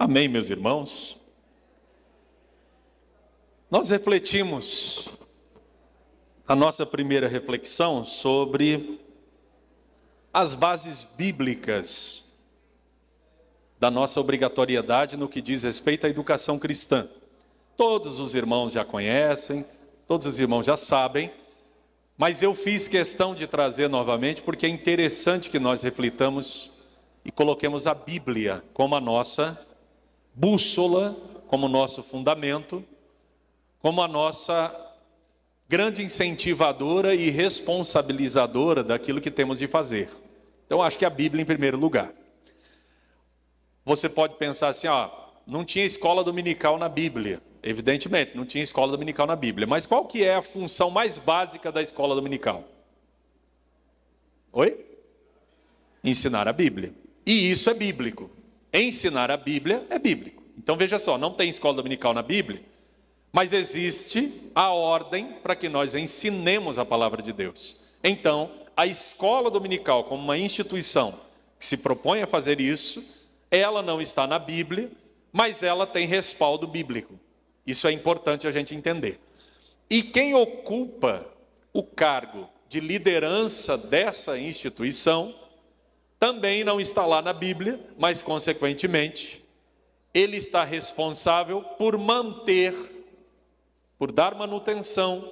Amém, meus irmãos? Nós refletimos a nossa primeira reflexão sobre as bases bíblicas da nossa obrigatoriedade no que diz respeito à educação cristã. Todos os irmãos já conhecem, todos os irmãos já sabem, mas eu fiz questão de trazer novamente porque é interessante que nós reflitamos e coloquemos a Bíblia como a nossa bússola, como nosso fundamento, como a nossa grande incentivadora e responsabilizadora daquilo que temos de fazer. Então, acho que a Bíblia em primeiro lugar. Você pode pensar assim, ó, não tinha escola dominical na Bíblia. Evidentemente, não tinha escola dominical na Bíblia. Mas qual que é a função mais básica da escola dominical? Oi? Ensinar a Bíblia. E isso é bíblico. Ensinar a Bíblia é bíblico. Então veja só, não tem escola dominical na Bíblia, mas existe a ordem para que nós ensinemos a palavra de Deus. Então, a escola dominical, como uma instituição que se propõe a fazer isso, ela não está na Bíblia, mas ela tem respaldo bíblico. Isso é importante a gente entender. E quem ocupa o cargo de liderança dessa instituição também não está lá na Bíblia, mas, consequentemente, ele está responsável por manter, por dar manutenção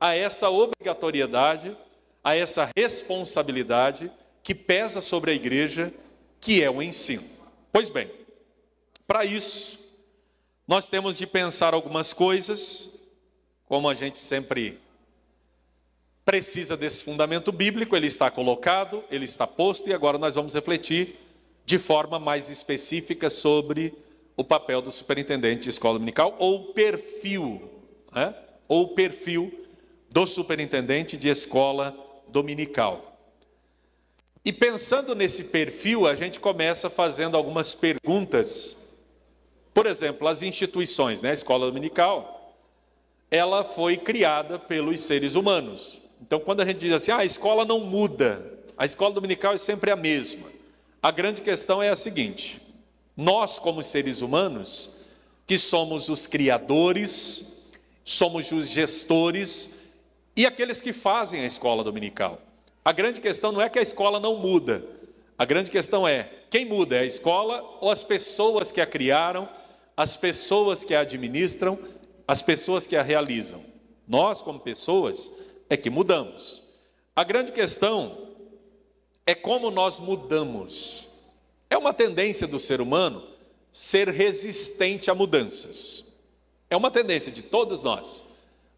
a essa obrigatoriedade, a essa responsabilidade que pesa sobre a igreja, que é o ensino. Pois bem, para isso, nós temos de pensar algumas coisas, como a gente sempre precisa desse fundamento bíblico, ele está colocado, ele está posto, e agora nós vamos refletir de forma mais específica sobre o papel do superintendente de escola dominical ou o perfil, né? ou perfil do superintendente de escola dominical. E pensando nesse perfil, a gente começa fazendo algumas perguntas. Por exemplo, as instituições, né? a escola dominical, ela foi criada pelos seres humanos. Então, quando a gente diz assim, ah, a escola não muda, a escola dominical é sempre a mesma. A grande questão é a seguinte: nós, como seres humanos, que somos os criadores, somos os gestores e aqueles que fazem a escola dominical. A grande questão não é que a escola não muda, a grande questão é quem muda: é a escola ou as pessoas que a criaram, as pessoas que a administram, as pessoas que a realizam. Nós, como pessoas, é que mudamos. A grande questão é como nós mudamos. É uma tendência do ser humano ser resistente a mudanças. É uma tendência de todos nós.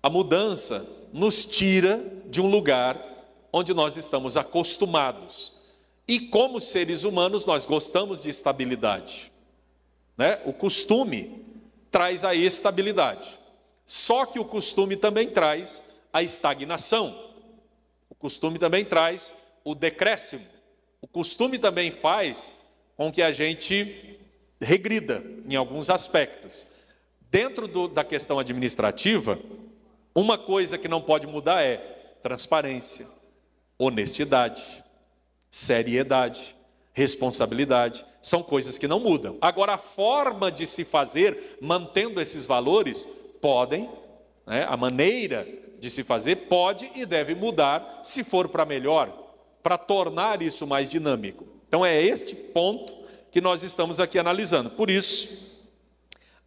A mudança nos tira de um lugar onde nós estamos acostumados. E como seres humanos, nós gostamos de estabilidade. Né? O costume traz a estabilidade. Só que o costume também traz a estagnação. O costume também traz o decréscimo. O costume também faz com que a gente regrida em alguns aspectos. Dentro do, da questão administrativa, uma coisa que não pode mudar é transparência, honestidade, seriedade, responsabilidade. São coisas que não mudam. Agora, a forma de se fazer, mantendo esses valores, podem, né, a maneira de se fazer pode e deve mudar se for para melhor, para tornar isso mais dinâmico. Então é este ponto que nós estamos aqui analisando. Por isso,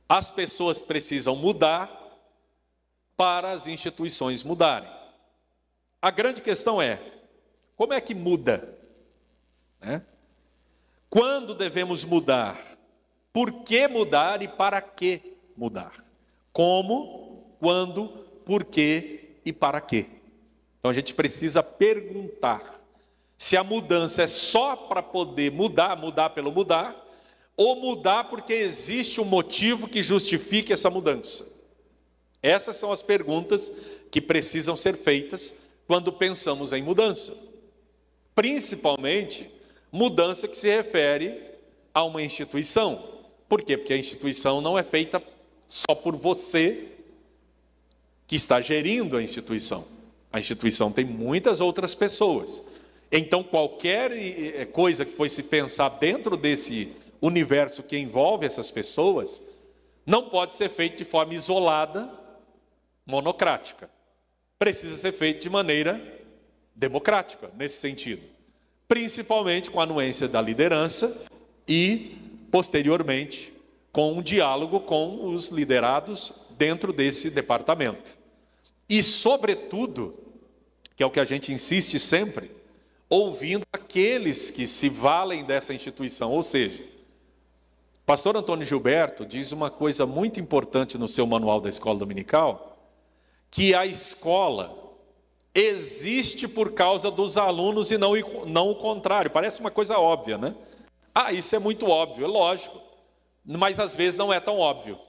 as pessoas precisam mudar para as instituições mudarem. A grande questão é: como é que muda? Né? Quando devemos mudar? Por que mudar e para que mudar? Como, quando, por que e para que? Então a gente precisa perguntar se a mudança é só para poder mudar, mudar pelo mudar, ou mudar porque existe um motivo que justifique essa mudança. Essas são as perguntas que precisam ser feitas quando pensamos em mudança. Principalmente mudança que se refere a uma instituição. Por quê? Porque a instituição não é feita só por você que está gerindo a instituição. A instituição tem muitas outras pessoas então, qualquer eh, eh, coisa que foi se pensar dentro desse universo que envolve essas pessoas, não pode ser feito de forma isolada, monocrática. Precisa ser feito de maneira democrática, nesse sentido. Principalmente com a anuência da liderança e, posteriormente, com um diálogo com os liderados dentro desse departamento. E, sobretudo, que é o que a gente insiste sempre, ouvindo aqueles que se valem dessa instituição. Ou seja, pastor Antônio Gilberto diz uma coisa muito importante no seu manual da escola dominical, que a escola existe por causa dos alunos e não, não o contrário. Parece uma coisa óbvia, né? Ah, isso é muito óbvio, é lógico, mas às vezes não é tão óbvio.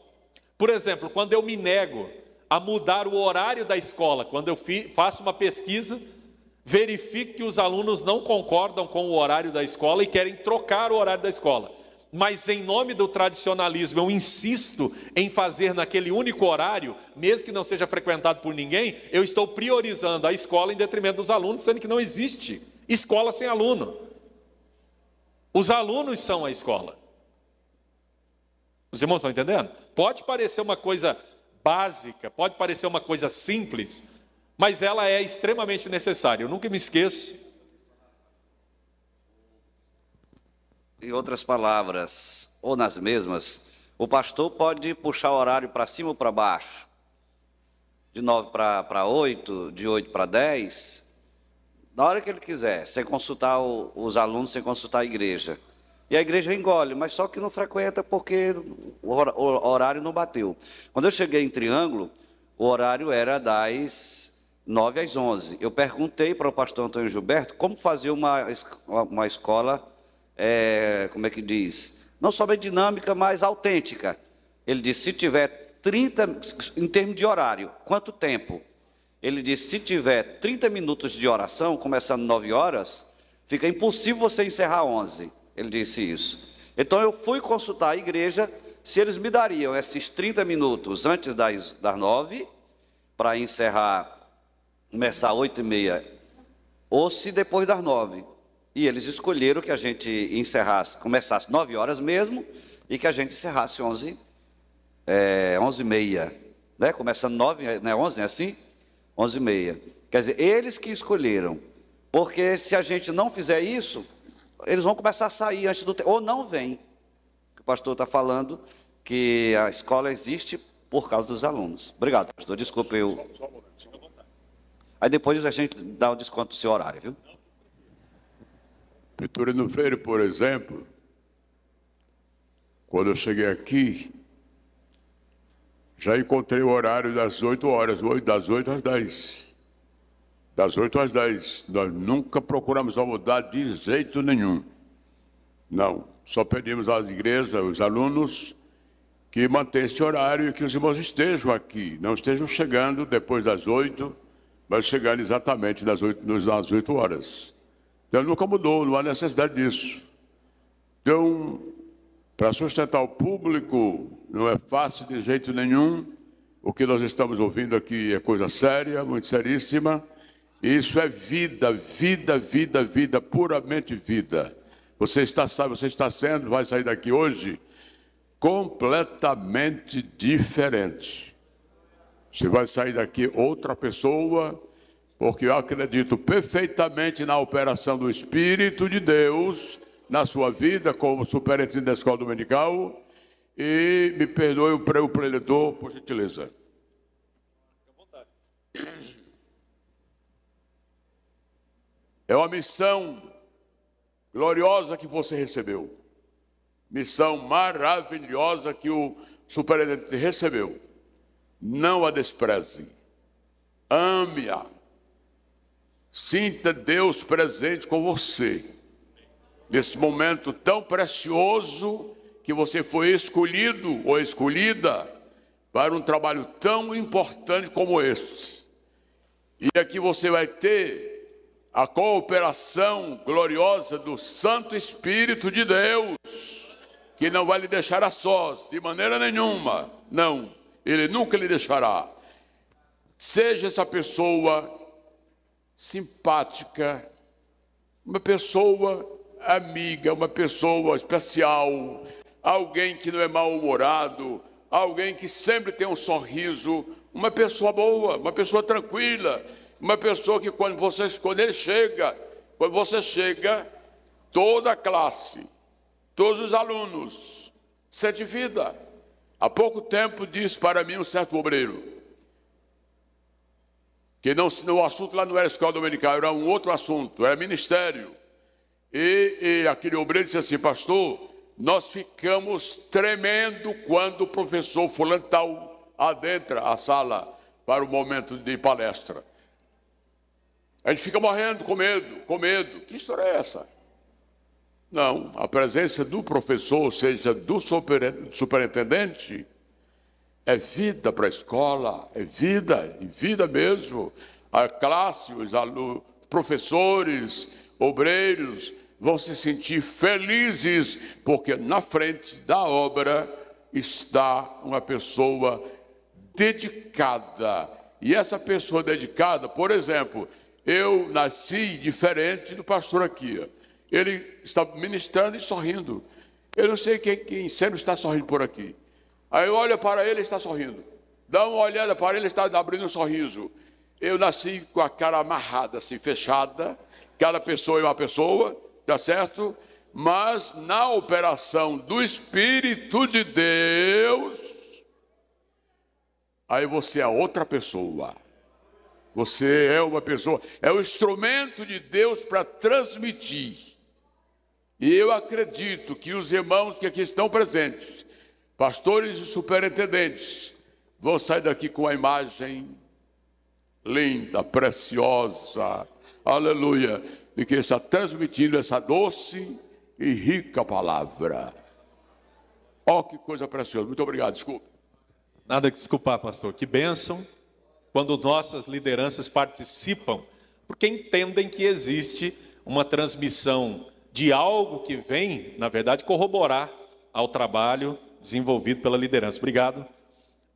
Por exemplo, quando eu me nego a mudar o horário da escola, quando eu faço uma pesquisa verifique que os alunos não concordam com o horário da escola e querem trocar o horário da escola. Mas em nome do tradicionalismo, eu insisto em fazer naquele único horário, mesmo que não seja frequentado por ninguém, eu estou priorizando a escola em detrimento dos alunos, sendo que não existe escola sem aluno. Os alunos são a escola. Os irmãos estão entendendo? Pode parecer uma coisa básica, pode parecer uma coisa simples, mas ela é extremamente necessária. Eu nunca me esqueço. Em outras palavras, ou nas mesmas, o pastor pode puxar o horário para cima ou para baixo, de 9 para 8, de 8 para 10, na hora que ele quiser, sem consultar o, os alunos, sem consultar a igreja. E a igreja engole, mas só que não frequenta porque o horário não bateu. Quando eu cheguei em Triângulo, o horário era das 9 às 11. Eu perguntei para o pastor Antônio Gilberto como fazer uma, uma escola, é, como é que diz? Não somente dinâmica, mas autêntica. Ele disse: se tiver 30, em termos de horário, quanto tempo? Ele disse: se tiver 30 minutos de oração, começando 9 horas, fica impossível você encerrar 11. Ele disse isso. Então eu fui consultar a igreja se eles me dariam esses 30 minutos antes das, das 9 para encerrar começar às oito e meia, ou se depois das nove. E eles escolheram que a gente encerrasse, começasse nove horas mesmo, e que a gente encerrasse onze, é, onze e meia, né? Começando nove, não é Onze, é assim? Onze e meia. Quer dizer, eles que escolheram, porque se a gente não fizer isso, eles vão começar a sair antes do tempo, ou não vem. O pastor está falando que a escola existe por causa dos alunos. Obrigado, pastor. desculpe eu. Aí depois a gente dá o desconto do seu horário, viu? Vitorino Freire, por exemplo, quando eu cheguei aqui, já encontrei o horário das 8 horas, das 8 às 10. Das 8 às 10. Nós nunca procuramos a mudar de jeito nenhum. Não. Só pedimos às igrejas, aos alunos, que mantenham esse horário e que os irmãos estejam aqui, não estejam chegando depois das 8 vai chegar exatamente das 8, às 8 horas. Então nunca mudou, não há necessidade disso. Então, para sustentar o público, não é fácil de jeito nenhum. O que nós estamos ouvindo aqui é coisa séria, muito seríssima. Isso é vida, vida, vida, vida, puramente vida. Você está, sabe, você está sendo, vai sair daqui hoje completamente diferente. Você vai sair daqui outra pessoa, porque eu acredito perfeitamente na operação do Espírito de Deus na sua vida como superintendente da escola dominical. E me perdoe o prego preletor, por gentileza. É uma missão gloriosa que você recebeu. Missão maravilhosa que o superintendente recebeu não a despreze. Ame-a. Sinta Deus presente com você. neste momento tão precioso que você foi escolhido ou escolhida para um trabalho tão importante como este. E aqui você vai ter a cooperação gloriosa do Santo Espírito de Deus, que não vai lhe deixar a sós de maneira nenhuma. Não. Ele nunca lhe deixará. Seja essa pessoa simpática, uma pessoa amiga, uma pessoa especial, alguém que não é mal-humorado, alguém que sempre tem um sorriso, uma pessoa boa, uma pessoa tranquila, uma pessoa que quando você quando ele chega, quando você chega, toda a classe, todos os alunos sente vida. Há pouco tempo disse para mim um certo obreiro, que não, o assunto lá não era escola dominical, era um outro assunto, era ministério. E, e aquele obreiro disse assim, pastor, nós ficamos tremendo quando o professor Fulantal adentra a sala para o momento de palestra. A gente fica morrendo com medo, com medo. Que história é essa? Não, a presença do professor, ou seja, do superintendente, é vida para a escola, é vida, é vida mesmo. A classe, os alunos, professores, obreiros vão se sentir felizes, porque na frente da obra está uma pessoa dedicada. E essa pessoa dedicada, por exemplo, eu nasci diferente do pastor aqui. Ele está ministrando e sorrindo. Eu não sei quem, quem sempre está sorrindo por aqui. Aí olha para ele e está sorrindo. Dá uma olhada para ele, está abrindo um sorriso. Eu nasci com a cara amarrada, assim, fechada. Cada pessoa é uma pessoa, tá certo? Mas na operação do Espírito de Deus, aí você é outra pessoa. Você é uma pessoa, é o instrumento de Deus para transmitir e eu acredito que os irmãos que aqui estão presentes, pastores e superintendentes, vão sair daqui com a imagem linda, preciosa, aleluia, de quem está transmitindo essa doce e rica palavra. Ó, oh, que coisa preciosa. Muito obrigado, Desculpe, Nada que desculpar, pastor. Que bênção quando nossas lideranças participam, porque entendem que existe uma transmissão de algo que vem, na verdade, corroborar ao trabalho desenvolvido pela liderança. Obrigado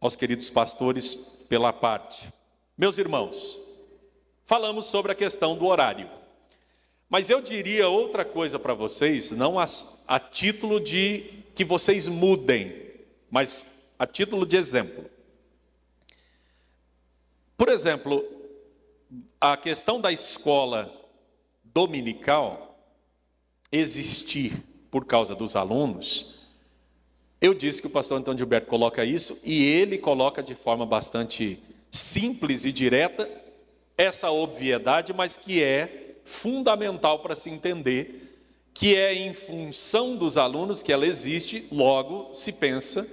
aos queridos pastores pela parte. Meus irmãos, falamos sobre a questão do horário. Mas eu diria outra coisa para vocês, não a, a título de que vocês mudem, mas a título de exemplo. Por exemplo, a questão da escola dominical existir por causa dos alunos, eu disse que o pastor Antônio Gilberto coloca isso e ele coloca de forma bastante simples e direta essa obviedade, mas que é fundamental para se entender que é em função dos alunos que ela existe, logo se pensa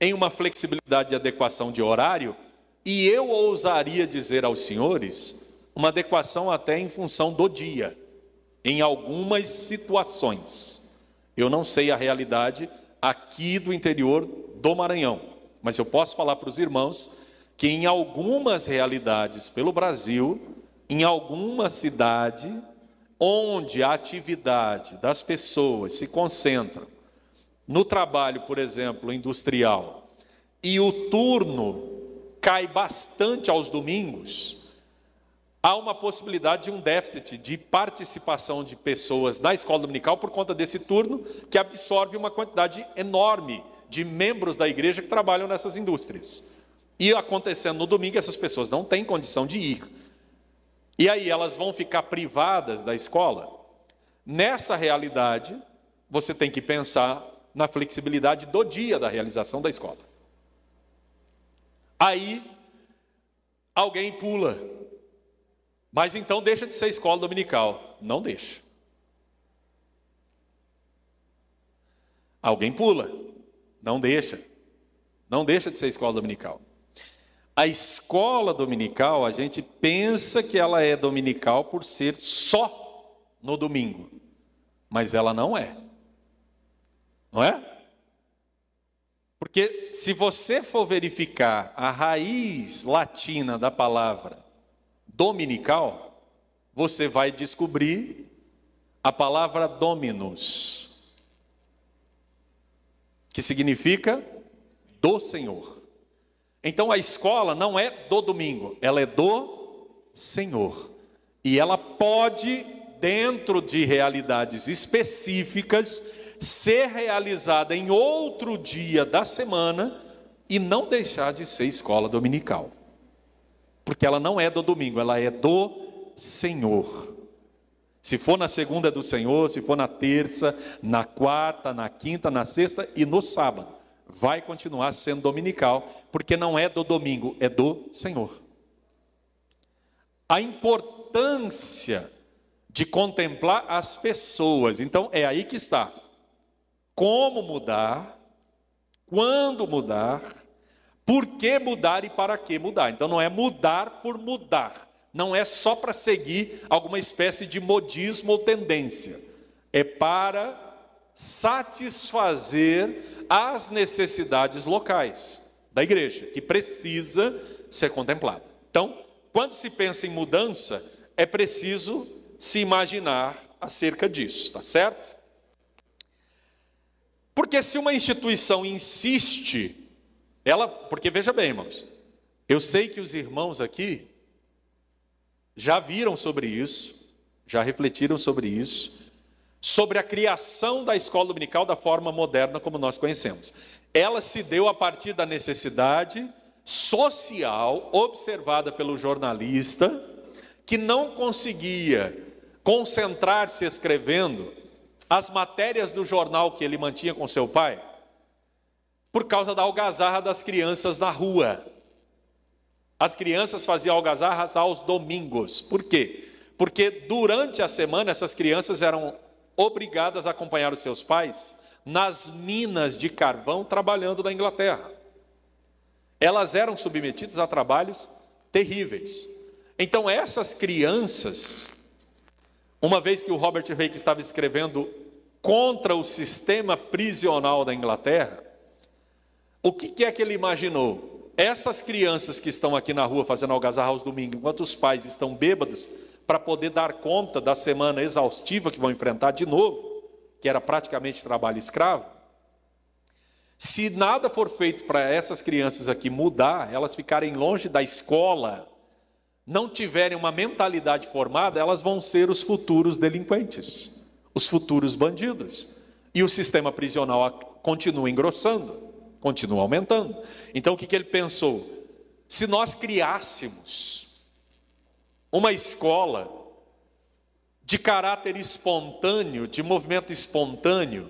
em uma flexibilidade de adequação de horário, e eu ousaria dizer aos senhores, uma adequação até em função do dia em algumas situações. Eu não sei a realidade aqui do interior do Maranhão, mas eu posso falar para os irmãos que em algumas realidades pelo Brasil, em alguma cidade onde a atividade das pessoas se concentra no trabalho, por exemplo, industrial, e o turno cai bastante aos domingos, há uma possibilidade de um déficit de participação de pessoas na escola dominical por conta desse turno, que absorve uma quantidade enorme de membros da igreja que trabalham nessas indústrias. E acontecendo no domingo, essas pessoas não têm condição de ir. E aí elas vão ficar privadas da escola. Nessa realidade, você tem que pensar na flexibilidade do dia da realização da escola. Aí alguém pula mas então deixa de ser escola dominical. Não deixa. Alguém pula. Não deixa. Não deixa de ser escola dominical. A escola dominical, a gente pensa que ela é dominical por ser só no domingo. Mas ela não é. Não é? Porque se você for verificar a raiz latina da palavra dominical, você vai descobrir a palavra dominus, que significa do Senhor. Então a escola não é do domingo, ela é do Senhor. E ela pode, dentro de realidades específicas, ser realizada em outro dia da semana e não deixar de ser escola dominical porque ela não é do domingo, ela é do Senhor. Se for na segunda é do Senhor, se for na terça, na quarta, na quinta, na sexta e no sábado, vai continuar sendo dominical, porque não é do domingo, é do Senhor. A importância de contemplar as pessoas, então é aí que está. Como mudar, quando mudar, por que mudar e para que mudar? Então não é mudar por mudar, não é só para seguir alguma espécie de modismo ou tendência, é para satisfazer as necessidades locais da igreja, que precisa ser contemplada. Então, quando se pensa em mudança, é preciso se imaginar acerca disso, está certo? Porque se uma instituição insiste ela, porque veja bem, irmãos, eu sei que os irmãos aqui já viram sobre isso, já refletiram sobre isso, sobre a criação da escola dominical da forma moderna como nós conhecemos. Ela se deu a partir da necessidade social observada pelo jornalista que não conseguia concentrar-se escrevendo as matérias do jornal que ele mantinha com seu pai por causa da algazarra das crianças na rua. As crianças faziam algazarras aos domingos. Por quê? Porque durante a semana essas crianças eram obrigadas a acompanhar os seus pais nas minas de carvão trabalhando na Inglaterra. Elas eram submetidas a trabalhos terríveis. Então essas crianças, uma vez que o Robert Reich estava escrevendo contra o sistema prisional da Inglaterra, o que é que ele imaginou? Essas crianças que estão aqui na rua fazendo algazarra aos domingos, enquanto os pais estão bêbados, para poder dar conta da semana exaustiva que vão enfrentar de novo, que era praticamente trabalho escravo, se nada for feito para essas crianças aqui mudar, elas ficarem longe da escola, não tiverem uma mentalidade formada, elas vão ser os futuros delinquentes, os futuros bandidos. E o sistema prisional continua engrossando continua aumentando. Então o que, que ele pensou? Se nós criássemos uma escola de caráter espontâneo, de movimento espontâneo,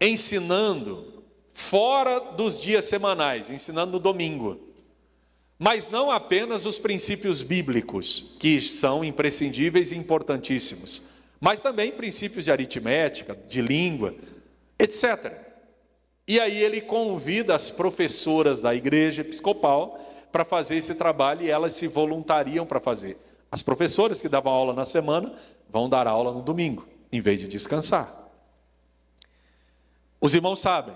ensinando fora dos dias semanais, ensinando no domingo, mas não apenas os princípios bíblicos, que são imprescindíveis e importantíssimos, mas também princípios de aritmética, de língua, etc. E aí ele convida as professoras da igreja episcopal para fazer esse trabalho e elas se voluntariam para fazer. As professoras que davam aula na semana vão dar aula no domingo, em vez de descansar. Os irmãos sabem,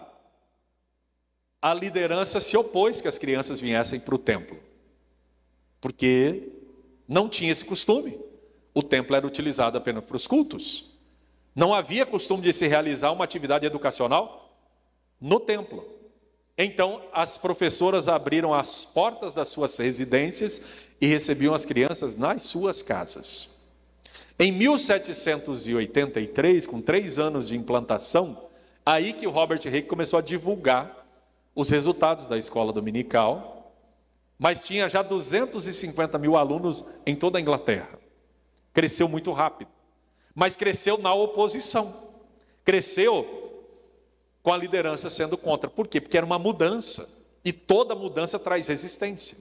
a liderança se opôs que as crianças viessem para o templo, porque não tinha esse costume. O templo era utilizado apenas para os cultos. Não havia costume de se realizar uma atividade educacional no templo. Então, as professoras abriram as portas das suas residências e recebiam as crianças nas suas casas. Em 1783, com três anos de implantação, aí que o Robert Hick começou a divulgar os resultados da escola dominical, mas tinha já 250 mil alunos em toda a Inglaterra. Cresceu muito rápido, mas cresceu na oposição. Cresceu com a liderança sendo contra. Por quê? Porque era uma mudança. E toda mudança traz resistência.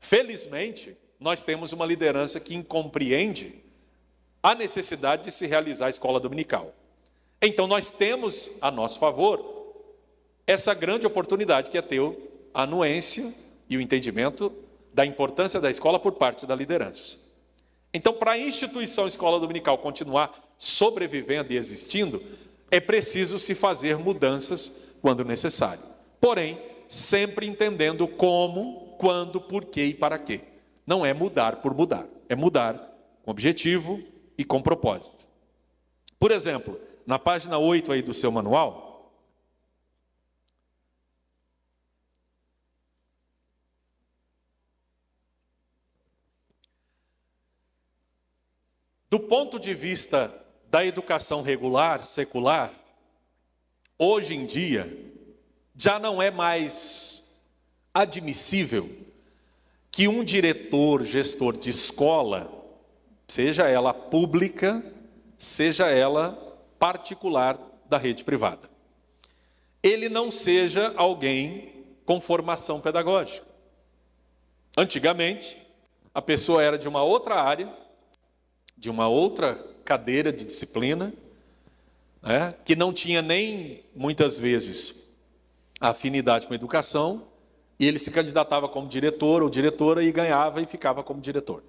Felizmente, nós temos uma liderança que compreende a necessidade de se realizar a escola dominical. Então, nós temos a nosso favor essa grande oportunidade que é ter a anuência e o entendimento da importância da escola por parte da liderança. Então, para a instituição escola dominical continuar sobrevivendo e existindo, é preciso se fazer mudanças quando necessário. Porém, sempre entendendo como, quando, por quê e para quê. Não é mudar por mudar, é mudar com objetivo e com propósito. Por exemplo, na página 8 aí do seu manual, do ponto de vista da educação regular, secular, hoje em dia, já não é mais admissível que um diretor, gestor de escola, seja ela pública, seja ela particular da rede privada, ele não seja alguém com formação pedagógica. Antigamente, a pessoa era de uma outra área, de uma outra cadeira de disciplina, né, que não tinha nem, muitas vezes, afinidade com a educação, e ele se candidatava como diretor ou diretora e ganhava e ficava como diretor.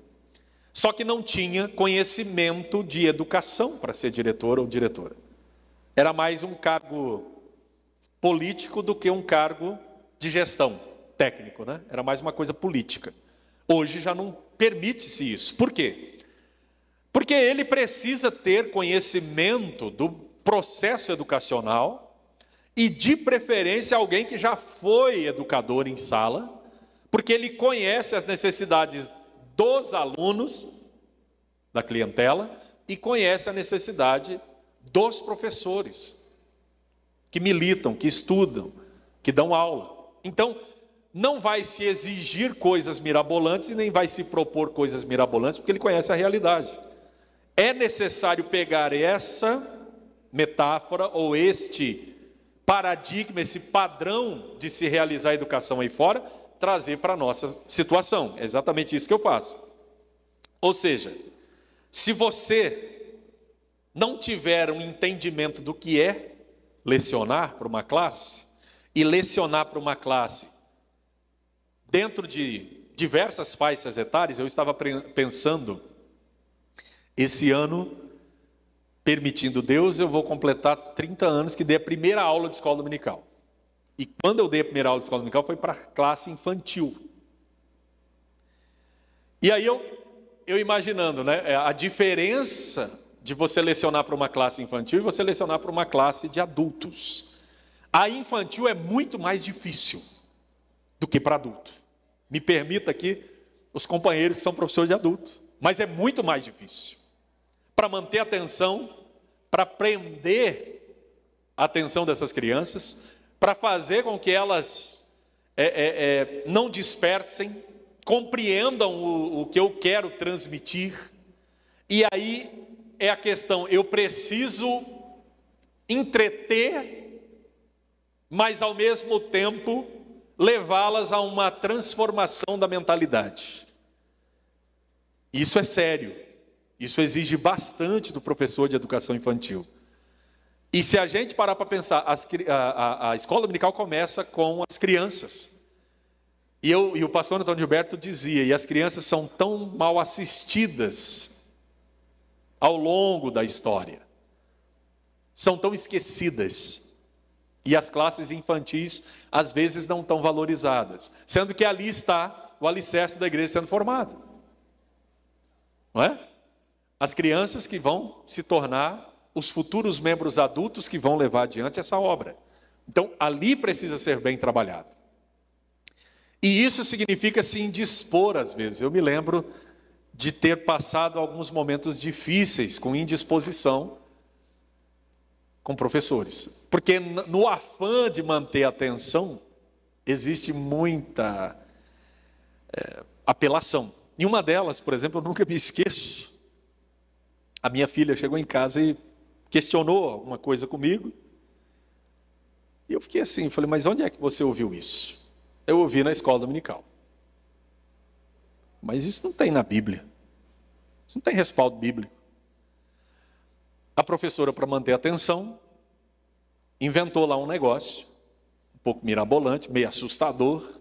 Só que não tinha conhecimento de educação para ser diretor ou diretora. Era mais um cargo político do que um cargo de gestão técnico, né? Era mais uma coisa política. Hoje já não permite-se isso. Por quê? Porque ele precisa ter conhecimento do processo educacional e, de preferência, alguém que já foi educador em sala, porque ele conhece as necessidades dos alunos, da clientela, e conhece a necessidade dos professores que militam, que estudam, que dão aula. Então, não vai se exigir coisas mirabolantes e nem vai se propor coisas mirabolantes, porque ele conhece a realidade. É necessário pegar essa metáfora ou este paradigma, esse padrão de se realizar a educação aí fora, trazer para a nossa situação. É exatamente isso que eu faço. Ou seja, se você não tiver um entendimento do que é lecionar para uma classe, e lecionar para uma classe dentro de diversas faixas etárias, eu estava pensando esse ano, permitindo Deus, eu vou completar 30 anos que dei a primeira aula de escola dominical. E quando eu dei a primeira aula de escola dominical foi para a classe infantil. E aí eu, eu imaginando, né, é, a diferença de você lecionar para uma classe infantil e você lecionar para uma classe de adultos. A infantil é muito mais difícil do que para adulto. Me permita aqui, os companheiros são professores de adulto, mas é muito mais difícil para manter a atenção, para prender a atenção dessas crianças, para fazer com que elas é, é, é, não dispersem, compreendam o, o que eu quero transmitir. E aí é a questão: eu preciso entreter, mas ao mesmo tempo levá-las a uma transformação da mentalidade. Isso é sério. Isso exige bastante do professor de educação infantil. E se a gente parar para pensar, as, a, a, escola dominical começa com as crianças. E, eu, e o pastor Antônio Gilberto dizia, e as crianças são tão mal assistidas ao longo da história. São tão esquecidas. E as classes infantis, às vezes, não tão valorizadas. Sendo que ali está o alicerce da igreja sendo formado. Não é? as crianças que vão se tornar os futuros membros adultos que vão levar adiante essa obra. Então, ali precisa ser bem trabalhado. E isso significa se indispor às vezes. Eu me lembro de ter passado alguns momentos difíceis com indisposição com professores, porque no afã de manter a atenção existe muita é, apelação. E uma delas, por exemplo, eu nunca me esqueço a minha filha chegou em casa e questionou alguma coisa comigo. E eu fiquei assim, falei, mas onde é que você ouviu isso? Eu ouvi na escola dominical. Mas isso não tem na Bíblia. Isso não tem respaldo bíblico. A professora, para manter a atenção, inventou lá um negócio, um pouco mirabolante, meio assustador.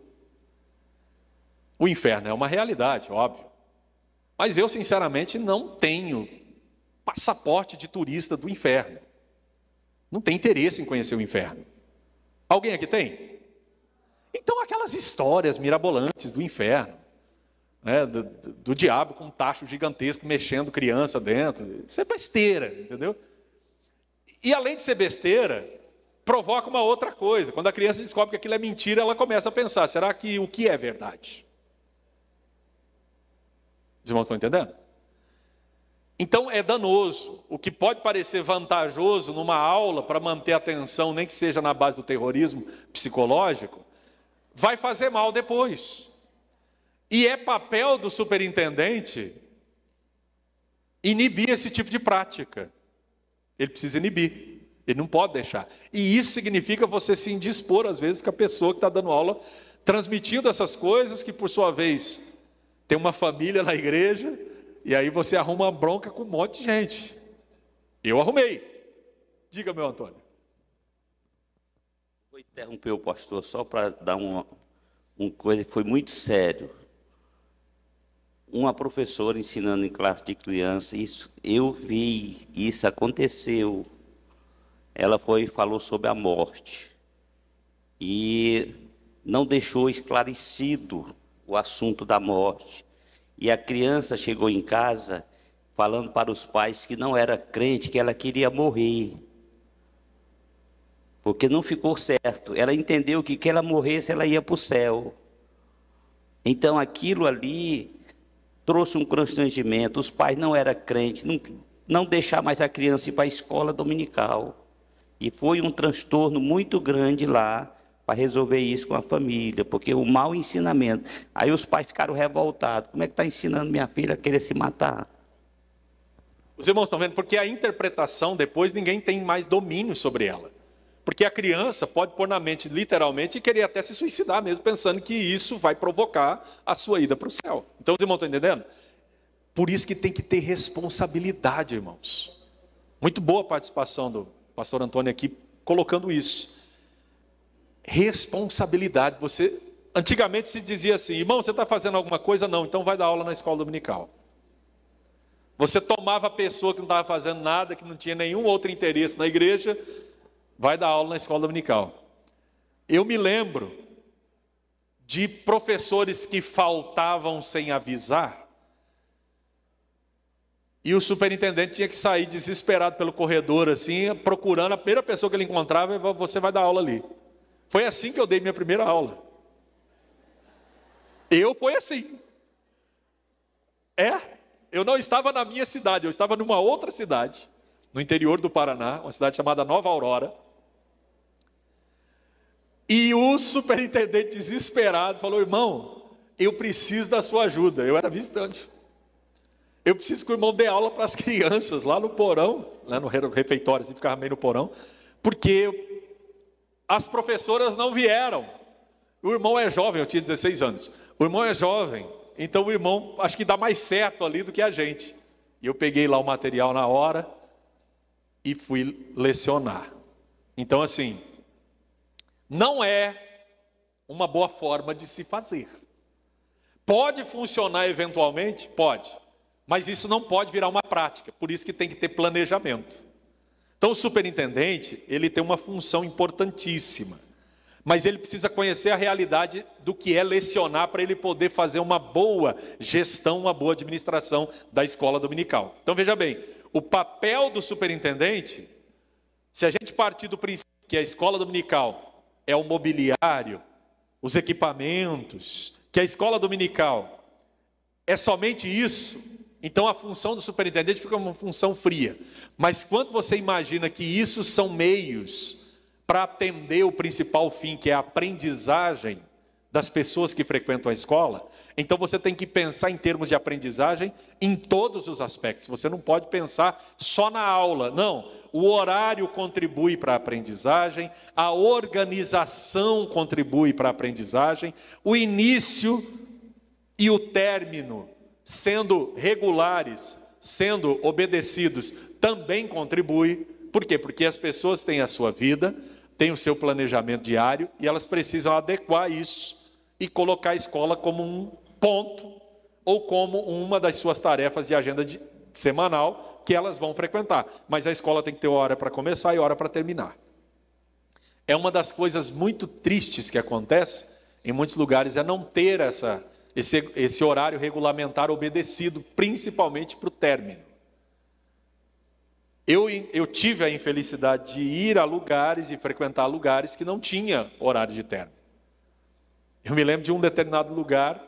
O inferno é uma realidade, óbvio. Mas eu, sinceramente, não tenho passaporte de turista do inferno. Não tem interesse em conhecer o inferno. Alguém aqui tem? Então, aquelas histórias mirabolantes do inferno, né, do, do, do, diabo com um tacho gigantesco mexendo criança dentro, isso é besteira, entendeu? E além de ser besteira, provoca uma outra coisa. Quando a criança descobre que aquilo é mentira, ela começa a pensar: será que o que é verdade? Os irmãos estão entendendo? Então é danoso. O que pode parecer vantajoso numa aula para manter a atenção, nem que seja na base do terrorismo psicológico, vai fazer mal depois. E é papel do superintendente inibir esse tipo de prática. Ele precisa inibir, ele não pode deixar. E isso significa você se indispor, às vezes, com a pessoa que está dando aula, transmitindo essas coisas, que por sua vez tem uma família na igreja, e aí você arruma bronca com um monte de gente. Eu arrumei. Diga, meu Antônio. Vou interromper o pastor só para dar uma, uma coisa que foi muito sério. Uma professora ensinando em classe de criança, isso, eu vi, isso aconteceu. Ela foi falou sobre a morte. E não deixou esclarecido o assunto da morte. E a criança chegou em casa falando para os pais que não era crente, que ela queria morrer. Porque não ficou certo. Ela entendeu que que ela morresse, ela ia para o céu. Então aquilo ali trouxe um constrangimento. Os pais não eram crentes, não, não deixar mais a criança ir para a escola dominical. E foi um transtorno muito grande lá para resolver isso com a família, porque o mau ensinamento. Aí os pais ficaram revoltados. Como é que está ensinando minha filha a querer se matar? Os irmãos estão vendo? Porque a interpretação, depois, ninguém tem mais domínio sobre ela. Porque a criança pode pôr na mente, literalmente, e querer até se suicidar mesmo, pensando que isso vai provocar a sua ida para o céu. Então, os irmãos estão entendendo? Por isso que tem que ter responsabilidade, irmãos. Muito boa a participação do pastor Antônio aqui colocando isso responsabilidade. Você antigamente se dizia assim, irmão, você está fazendo alguma coisa? Não, então vai dar aula na escola dominical. Você tomava a pessoa que não estava fazendo nada, que não tinha nenhum outro interesse na igreja, vai dar aula na escola dominical. Eu me lembro de professores que faltavam sem avisar, e o superintendente tinha que sair desesperado pelo corredor, assim, procurando a primeira pessoa que ele encontrava, você vai dar aula ali. Foi assim que eu dei minha primeira aula. Eu foi assim. É, eu não estava na minha cidade, eu estava numa outra cidade, no interior do Paraná, uma cidade chamada Nova Aurora. E o superintendente desesperado falou: "Irmão, eu preciso da sua ajuda". Eu era visitante. Eu preciso que o irmão dê aula para as crianças lá no porão, lá no refeitório, assim, ficava meio no porão, porque as professoras não vieram. O irmão é jovem, eu tinha 16 anos. O irmão é jovem, então o irmão acho que dá mais certo ali do que a gente. E eu peguei lá o material na hora e fui lecionar. Então, assim, não é uma boa forma de se fazer. Pode funcionar eventualmente? Pode. Mas isso não pode virar uma prática. Por isso que tem que ter planejamento. Então o superintendente, ele tem uma função importantíssima, mas ele precisa conhecer a realidade do que é lecionar para ele poder fazer uma boa gestão, uma boa administração da escola dominical. Então veja bem, o papel do superintendente, se a gente partir do princípio que a escola dominical é o mobiliário, os equipamentos, que a escola dominical é somente isso, então a função do superintendente fica uma função fria. Mas quando você imagina que isso são meios para atender o principal fim, que é a aprendizagem das pessoas que frequentam a escola, então você tem que pensar em termos de aprendizagem em todos os aspectos. Você não pode pensar só na aula. Não, o horário contribui para a aprendizagem, a organização contribui para a aprendizagem, o início e o término sendo regulares, sendo obedecidos, também contribui. Por quê? Porque as pessoas têm a sua vida, têm o seu planejamento diário e elas precisam adequar isso e colocar a escola como um ponto ou como uma das suas tarefas de agenda de, semanal que elas vão frequentar. Mas a escola tem que ter hora para começar e hora para terminar. É uma das coisas muito tristes que acontece em muitos lugares é não ter essa esse, esse horário regulamentar obedecido, principalmente para o término. Eu, eu tive a infelicidade de ir a lugares e frequentar lugares que não tinha horário de término. Eu me lembro de um determinado lugar,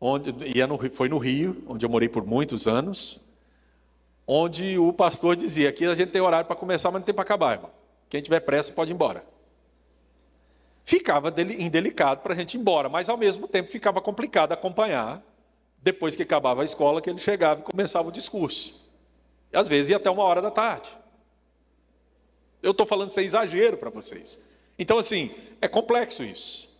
onde, e é no, foi no Rio, onde eu morei por muitos anos, onde o pastor dizia: aqui a gente tem horário para começar, mas não tem para acabar, irmão. Quem tiver pressa pode ir embora ficava indelicado para a gente ir embora, mas ao mesmo tempo ficava complicado acompanhar, depois que acabava a escola, que ele chegava e começava o discurso. E às vezes ia até uma hora da tarde. Eu estou falando isso é exagero para vocês. Então, assim, é complexo isso.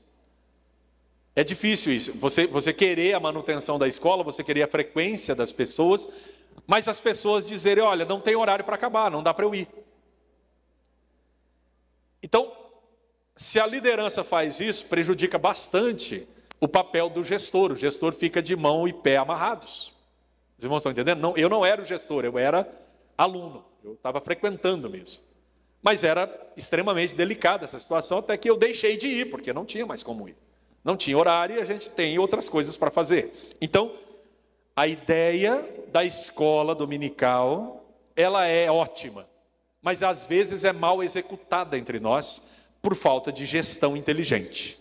É difícil isso. Você, você querer a manutenção da escola, você querer a frequência das pessoas, mas as pessoas dizerem: olha, não tem horário para acabar, não dá para eu ir. Então, se a liderança faz isso, prejudica bastante o papel do gestor. O gestor fica de mão e pé amarrados. Os irmãos estão entendendo? Não, eu não era o gestor, eu era aluno. Eu estava frequentando mesmo. Mas era extremamente delicada essa situação, até que eu deixei de ir, porque não tinha mais como ir. Não tinha horário e a gente tem outras coisas para fazer. Então, a ideia da escola dominical, ela é ótima, mas às vezes é mal executada entre nós, por falta de gestão inteligente.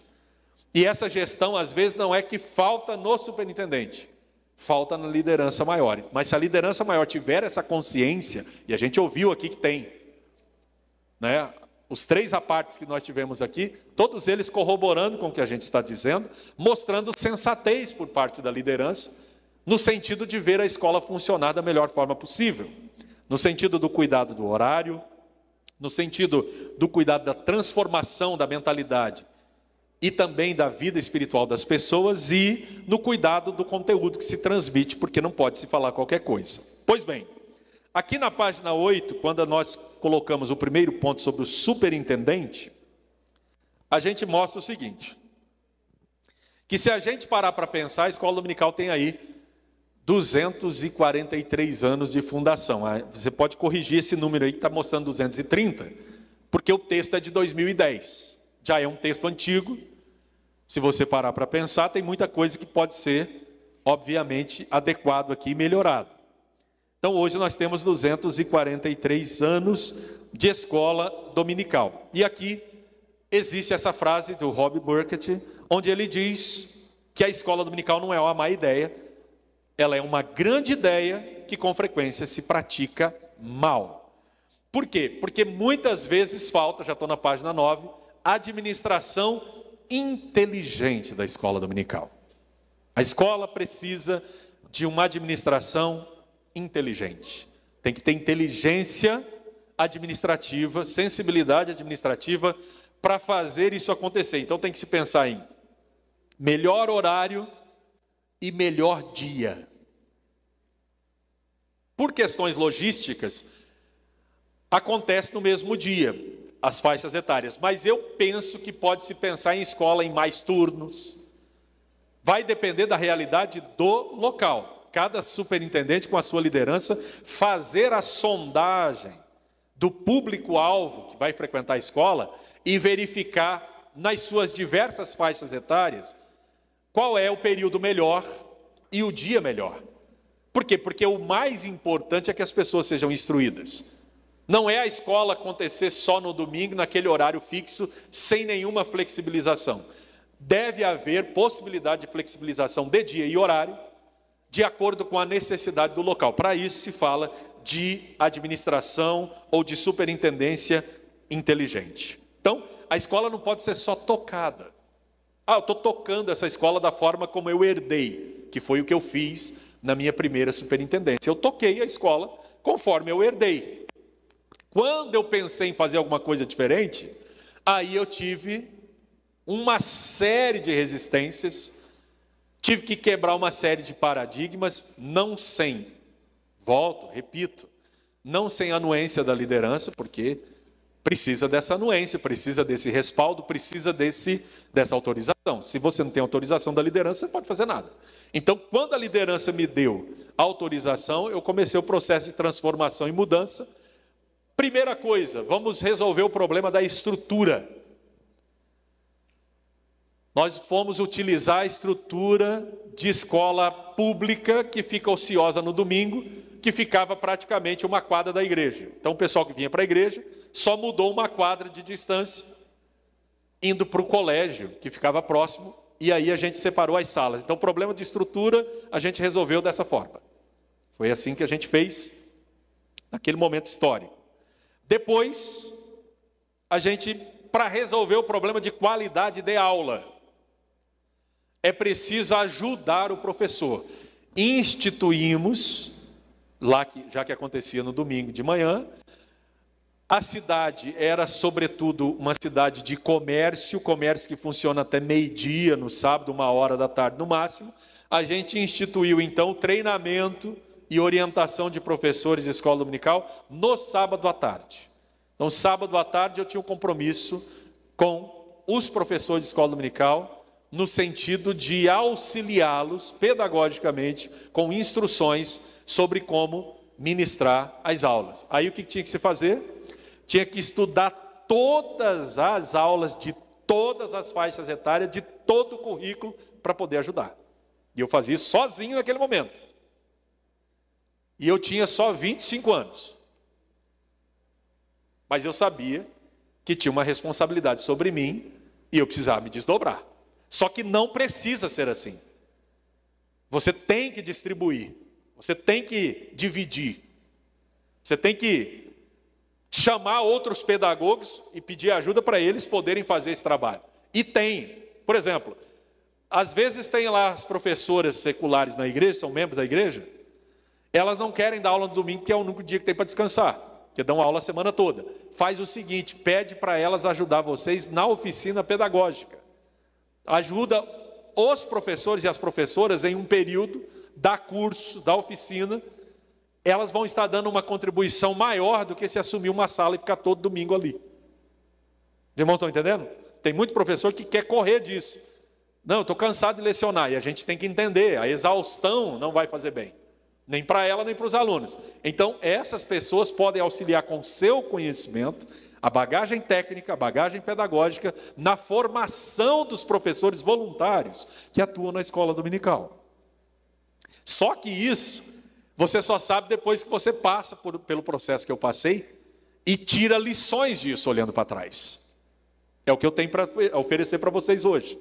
E essa gestão, às vezes, não é que falta no superintendente, falta na liderança maior. Mas se a liderança maior tiver essa consciência, e a gente ouviu aqui que tem, né? os três apartes que nós tivemos aqui, todos eles corroborando com o que a gente está dizendo, mostrando sensatez por parte da liderança, no sentido de ver a escola funcionar da melhor forma possível, no sentido do cuidado do horário, no sentido do cuidado da transformação da mentalidade e também da vida espiritual das pessoas e no cuidado do conteúdo que se transmite, porque não pode se falar qualquer coisa. Pois bem, aqui na página 8, quando nós colocamos o primeiro ponto sobre o superintendente, a gente mostra o seguinte: que se a gente parar para pensar, a escola dominical tem aí 243 anos de fundação. Ah, você pode corrigir esse número aí que está mostrando 230, porque o texto é de 2010. Já é um texto antigo. Se você parar para pensar, tem muita coisa que pode ser, obviamente, adequado aqui e melhorado. Então, hoje nós temos 243 anos de escola dominical. E aqui existe essa frase do Rob Burkett, onde ele diz que a escola dominical não é uma má ideia, ela é uma grande ideia que com frequência se pratica mal. Por quê? Porque muitas vezes falta, já estou na página 9, administração inteligente da escola dominical. A escola precisa de uma administração inteligente. Tem que ter inteligência administrativa, sensibilidade administrativa para fazer isso acontecer. Então tem que se pensar em melhor horário e melhor dia por questões logísticas, acontece no mesmo dia, as faixas etárias. Mas eu penso que pode se pensar em escola em mais turnos. Vai depender da realidade do local. Cada superintendente, com a sua liderança, fazer a sondagem do público-alvo que vai frequentar a escola e verificar nas suas diversas faixas etárias qual é o período melhor e o dia melhor. Por quê? Porque o mais importante é que as pessoas sejam instruídas. Não é a escola acontecer só no domingo, naquele horário fixo, sem nenhuma flexibilização. Deve haver possibilidade de flexibilização de dia e horário, de acordo com a necessidade do local. Para isso se fala de administração ou de superintendência inteligente. Então, a escola não pode ser só tocada. Ah, eu estou tocando essa escola da forma como eu herdei, que foi o que eu fiz na minha primeira superintendência. Eu toquei a escola conforme eu herdei. Quando eu pensei em fazer alguma coisa diferente, aí eu tive uma série de resistências, tive que quebrar uma série de paradigmas, não sem, volto, repito, não sem anuência da liderança, porque precisa dessa anuência, precisa desse respaldo, precisa desse, dessa autorização. Se você não tem autorização da liderança, você não pode fazer nada. Então, quando a liderança me deu autorização, eu comecei o processo de transformação e mudança. Primeira coisa, vamos resolver o problema da estrutura. Nós fomos utilizar a estrutura de escola pública que fica ociosa no domingo, que ficava praticamente uma quadra da igreja. Então, o pessoal que vinha para a igreja só mudou uma quadra de distância, indo para o colégio, que ficava próximo, e aí a gente separou as salas. Então, o problema de estrutura a gente resolveu dessa forma. Foi assim que a gente fez naquele momento histórico. Depois, a gente, para resolver o problema de qualidade de aula, é preciso ajudar o professor. Instituímos, lá que, já que acontecia no domingo de manhã, a cidade era, sobretudo, uma cidade de comércio, comércio que funciona até meio-dia no sábado, uma hora da tarde no máximo. A gente instituiu, então, treinamento e orientação de professores de escola dominical no sábado à tarde. Então, sábado à tarde, eu tinha um compromisso com os professores de escola dominical, no sentido de auxiliá-los pedagogicamente com instruções sobre como ministrar as aulas. Aí o que tinha que se fazer? tinha que estudar todas as aulas de todas as faixas etárias, de todo o currículo, para poder ajudar. E eu fazia isso sozinho naquele momento. E eu tinha só 25 anos. Mas eu sabia que tinha uma responsabilidade sobre mim e eu precisava me desdobrar. Só que não precisa ser assim. Você tem que distribuir, você tem que dividir, você tem que chamar outros pedagogos e pedir ajuda para eles poderem fazer esse trabalho. E tem, por exemplo, às vezes tem lá as professoras seculares na igreja, são membros da igreja, elas não querem dar aula no domingo, que é o único dia que tem para descansar, que dão aula a semana toda. Faz o seguinte, pede para elas ajudar vocês na oficina pedagógica. Ajuda os professores e as professoras em um período, dá curso, dá oficina, elas vão estar dando uma contribuição maior do que se assumir uma sala e ficar todo domingo ali. Os irmãos estão entendendo? Tem muito professor que quer correr disso. Não, eu estou cansado de lecionar, e a gente tem que entender, a exaustão não vai fazer bem, nem para ela, nem para os alunos. Então, essas pessoas podem auxiliar com o seu conhecimento, a bagagem técnica, a bagagem pedagógica, na formação dos professores voluntários que atuam na escola dominical. Só que isso você só sabe depois que você passa por, pelo processo que eu passei e tira lições disso olhando para trás. É o que eu tenho para oferecer para vocês hoje.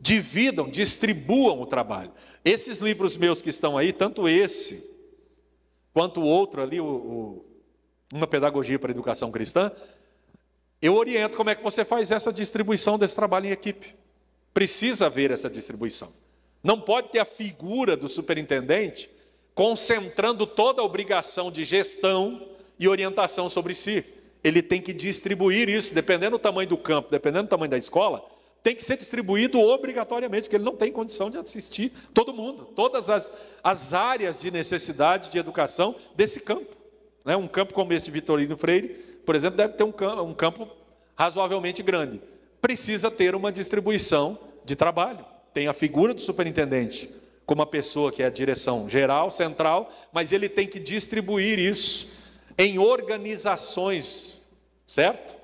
Dividam, distribuam o trabalho. Esses livros meus que estão aí, tanto esse quanto o outro ali, o, o, uma pedagogia para a educação cristã, eu oriento como é que você faz essa distribuição desse trabalho em equipe. Precisa haver essa distribuição. Não pode ter a figura do superintendente concentrando toda a obrigação de gestão e orientação sobre si. Ele tem que distribuir isso, dependendo do tamanho do campo, dependendo do tamanho da escola, tem que ser distribuído obrigatoriamente, porque ele não tem condição de assistir todo mundo, todas as, as áreas de necessidade de educação desse campo. Né? Um campo como esse de Vitorino Freire, por exemplo, deve ter um campo, um campo razoavelmente grande. Precisa ter uma distribuição de trabalho. Tem a figura do superintendente, com uma pessoa que é a direção geral, central, mas ele tem que distribuir isso em organizações, certo?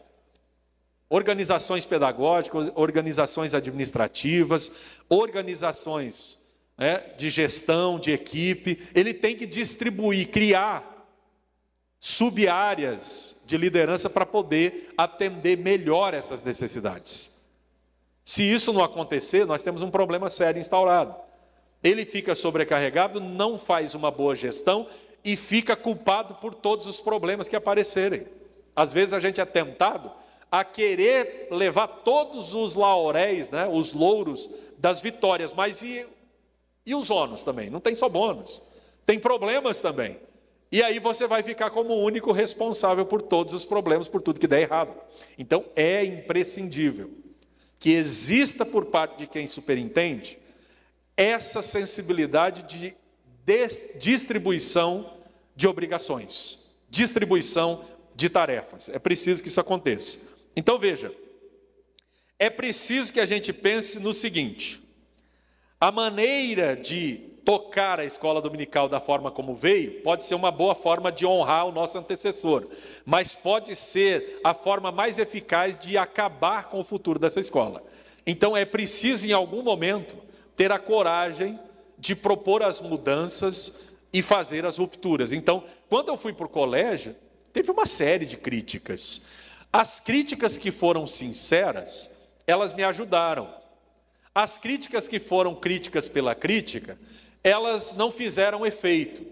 Organizações pedagógicas, organizações administrativas, organizações né, de gestão, de equipe. Ele tem que distribuir, criar sub-áreas de liderança para poder atender melhor essas necessidades. Se isso não acontecer, nós temos um problema sério instaurado. Ele fica sobrecarregado, não faz uma boa gestão e fica culpado por todos os problemas que aparecerem. Às vezes a gente é tentado a querer levar todos os lauréis, né, os louros das vitórias, mas e, e os ônus também? Não tem só bônus, tem problemas também. E aí você vai ficar como o único responsável por todos os problemas, por tudo que der errado. Então é imprescindível que exista por parte de quem superintende essa sensibilidade de distribuição de obrigações, distribuição de tarefas. É preciso que isso aconteça. Então veja, é preciso que a gente pense no seguinte: a maneira de tocar a escola dominical da forma como veio pode ser uma boa forma de honrar o nosso antecessor, mas pode ser a forma mais eficaz de acabar com o futuro dessa escola. Então é preciso, em algum momento, ter a coragem de propor as mudanças e fazer as rupturas. Então, quando eu fui para o colégio, teve uma série de críticas. As críticas que foram sinceras, elas me ajudaram. As críticas que foram críticas pela crítica, elas não fizeram efeito.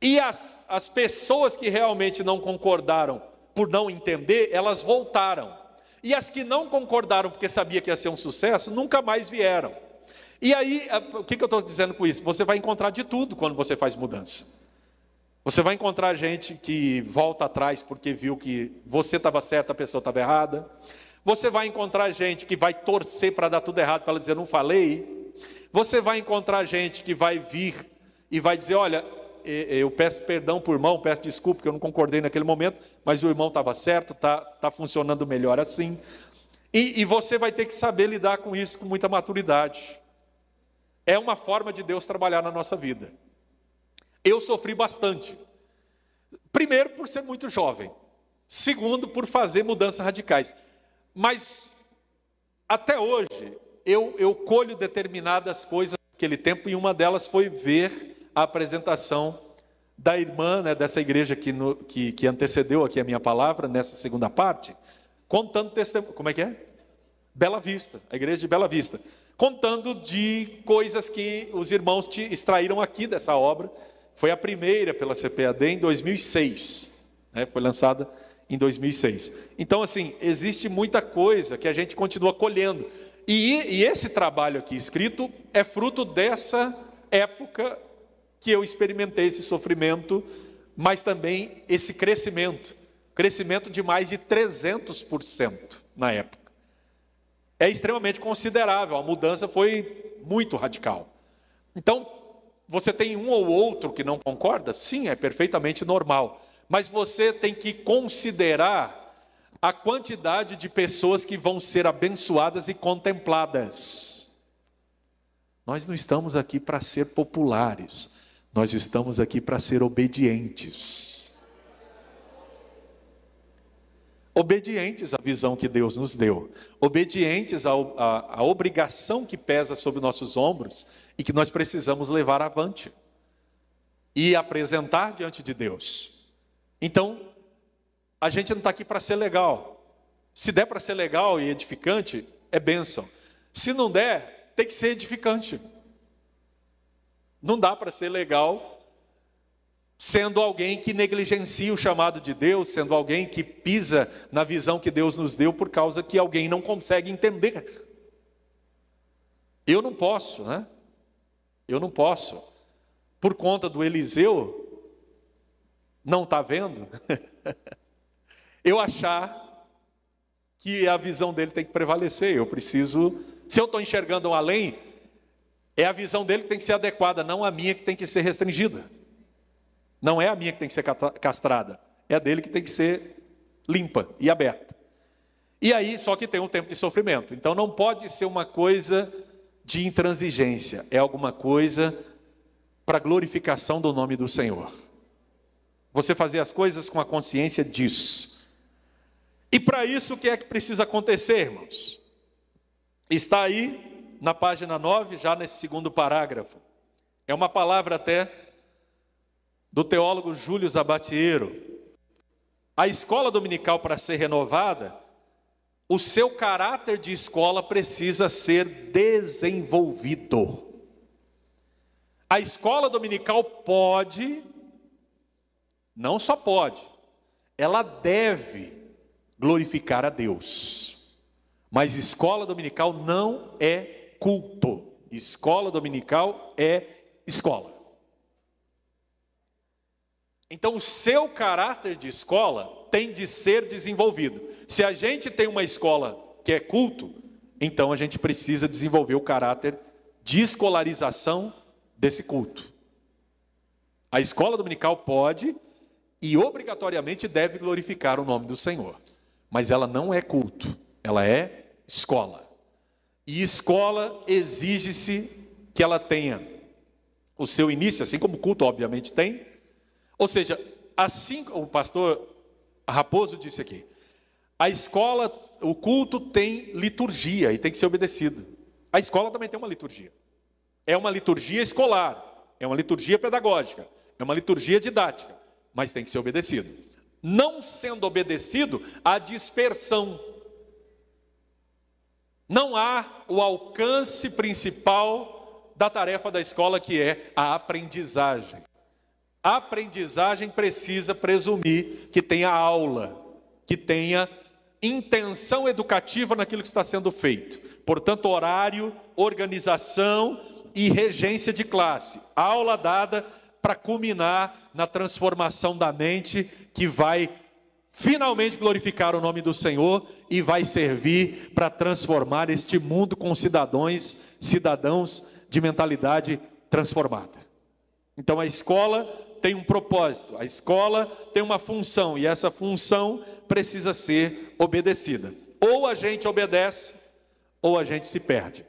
E as, as pessoas que realmente não concordaram por não entender, elas voltaram. E as que não concordaram porque sabia que ia ser um sucesso, nunca mais vieram. E aí, o que, eu estou dizendo com isso? Você vai encontrar de tudo quando você faz mudança. Você vai encontrar gente que volta atrás porque viu que você estava certo, a pessoa estava errada. Você vai encontrar gente que vai torcer para dar tudo errado, para ela dizer, não falei. Você vai encontrar gente que vai vir e vai dizer, olha, eu peço perdão para o irmão, peço desculpa, porque eu não concordei naquele momento, mas o irmão estava certo, está tá funcionando melhor assim. E, e você vai ter que saber lidar com isso com muita maturidade é uma forma de Deus trabalhar na nossa vida. Eu sofri bastante. Primeiro, por ser muito jovem. Segundo, por fazer mudanças radicais. Mas, até hoje, eu, eu colho determinadas coisas naquele tempo, e uma delas foi ver a apresentação da irmã né, dessa igreja que, no, que, que antecedeu aqui a minha palavra, nessa segunda parte, contando testemunho. Como é que é? Bela Vista, a igreja de Bela Vista contando de coisas que os irmãos te extraíram aqui dessa obra. Foi a primeira pela CPAD em 2006, né? foi lançada em 2006. Então, assim, existe muita coisa que a gente continua colhendo. E, e esse trabalho aqui escrito é fruto dessa época que eu experimentei esse sofrimento, mas também esse crescimento crescimento de mais de 300% na época é extremamente considerável. A mudança foi muito radical. Então, você tem um ou outro que não concorda? Sim, é perfeitamente normal. Mas você tem que considerar a quantidade de pessoas que vão ser abençoadas e contempladas. Nós não estamos aqui para ser populares, nós estamos aqui para ser obedientes obedientes à visão que Deus nos deu, obedientes à, à, à obrigação que pesa sobre nossos ombros e que nós precisamos levar avante e apresentar diante de Deus. Então, a gente não está aqui para ser legal. Se der para ser legal e edificante, é bênção. Se não der, tem que ser edificante. Não dá para ser legal sendo alguém que negligencia o chamado de Deus, sendo alguém que pisa na visão que Deus nos deu por causa que alguém não consegue entender. Eu não posso, né? Eu não posso. Por conta do Eliseu, não está vendo? eu achar que a visão dele tem que prevalecer. Eu preciso. Se eu estou enxergando um além, é a visão dele que tem que ser adequada, não a minha que tem que ser restringida. Não é a minha que tem que ser castrada, é a dele que tem que ser limpa e aberta. E aí, só que tem um tempo de sofrimento. Então não pode ser uma coisa de intransigência, é alguma coisa para glorificação do nome do Senhor. Você fazer as coisas com a consciência disso. E para isso, o que é que precisa acontecer, irmãos? Está aí na página 9, já nesse segundo parágrafo. É uma palavra até do teólogo Júlio Zabatiero, a escola dominical para ser renovada, o seu caráter de escola precisa ser desenvolvido. A escola dominical pode, não só pode, ela deve glorificar a Deus. Mas escola dominical não é culto, escola dominical é escola. Então, o seu caráter de escola tem de ser desenvolvido. Se a gente tem uma escola que é culto, então a gente precisa desenvolver o caráter de escolarização desse culto. A escola dominical pode e obrigatoriamente deve glorificar o nome do Senhor, mas ela não é culto, ela é escola. E escola exige-se que ela tenha o seu início, assim como o culto obviamente tem, ou seja, assim o pastor Raposo disse aqui, a escola, o culto tem liturgia e tem que ser obedecido. A escola também tem uma liturgia. É uma liturgia escolar, é uma liturgia pedagógica, é uma liturgia didática, mas tem que ser obedecido. Não sendo obedecido, há dispersão. Não há o alcance principal da tarefa da escola, que é a aprendizagem aprendizagem precisa presumir que tenha aula, que tenha intenção educativa naquilo que está sendo feito. Portanto, horário, organização e regência de classe. Aula dada para culminar na transformação da mente que vai finalmente glorificar o nome do Senhor e vai servir para transformar este mundo com cidadãos, cidadãos de mentalidade transformada. Então a escola tem um propósito, a escola tem uma função e essa função precisa ser obedecida. Ou a gente obedece, ou a gente se perde.